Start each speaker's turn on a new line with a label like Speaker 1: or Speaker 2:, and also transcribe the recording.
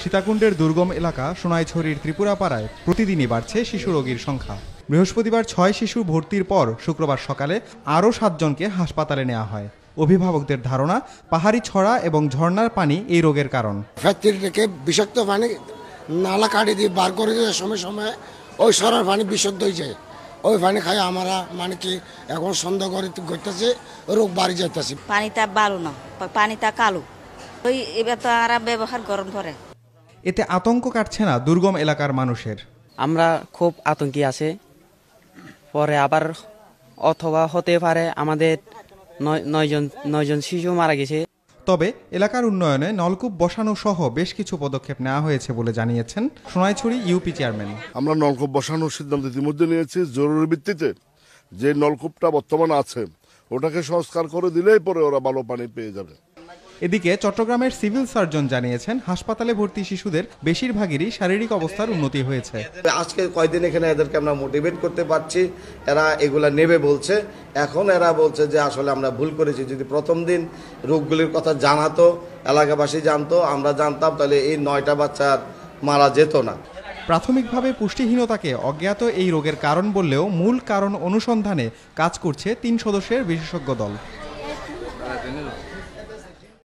Speaker 1: সীতাকুণ্ডের দুর্গম এলাকা সোনাইছড়ির ত্রিপুরাপাড়ায় প্রতিদিনই বাড়ছে শিশু রোগীর সংখ্যা বৃহস্পতিবার ছয় শিশু ভর্তির পর শুক্রবার সকালে আরও সাতজনকে হাসপাতালে নেওয়া হয় অভিভাবকদের ধারণা পাহাড়ি ছড়া এবং ঝর্ণার পানি এই রোগের কারণ বিষাক্ত পানি নালা কাটি দিয়ে বার করে দিয়ে
Speaker 2: সময় সময় ওই সরার পানি বিশুদ্ধ হয়ে যায় ওই পানি খাই আমরা মানে কি এখন সন্ধ্যা করে রোগ বাড়ি যাইতেছে পানিটা ভালো না পানিটা কালো ওই এবার তো ব্যবহার গরম
Speaker 1: এতে আতঙ্ক কাটছে না দুর্গম এলাকার মানুষের আমরা খুব আতঙ্কে আছে পরে আবার অথবা হতে পারে আমাদের নয়জন নয়জন শিশু মারা গেছে তবে এলাকার উন্নয়নে নলকূপ বসানো সহ বেশ কিছু পদক্ষেপ নেওয়া হয়েছে বলে জানিয়েছেন সোনাইছড়ি ইউপি চেয়ারম্যান
Speaker 3: আমরা নলকূপ বসানোর সিদ্ধান্ত ইতিমধ্যে নিয়েছি জরুরি ভিত্তিতে যে নলকূপটা বর্তমান আছে ওটাকে সংস্কার করে দিলেই পরে ওরা ভালো পানি পেয়ে যাবে এদিকে চট্টগ্রামের
Speaker 1: সিভিল সার্জন জানিয়েছেন হাসপাতালে ভর্তি শিশুদের বেশিরভাগেরই শারীরিক অবস্থার উন্নতি হয়েছে
Speaker 2: আজকে কয়দিন এখানে এদেরকে আমরা মোটিভেট করতে পারছি এরা এগুলা নেবে বলছে এখন এরা বলছে যে আসলে আমরা ভুল করেছি যদি প্রথম দিন রোগগুলির কথা জানাতো এলাকাবাসী জানতো আমরা জানতাম তাহলে এই নয়টা বাচ্চা মারা যেত না
Speaker 1: প্রাথমিকভাবে পুষ্টিহীনতাকে অজ্ঞাত এই রোগের কারণ বললেও মূল কারণ অনুসন্ধানে কাজ করছে তিন সদস্যের বিশেষজ্ঞ দল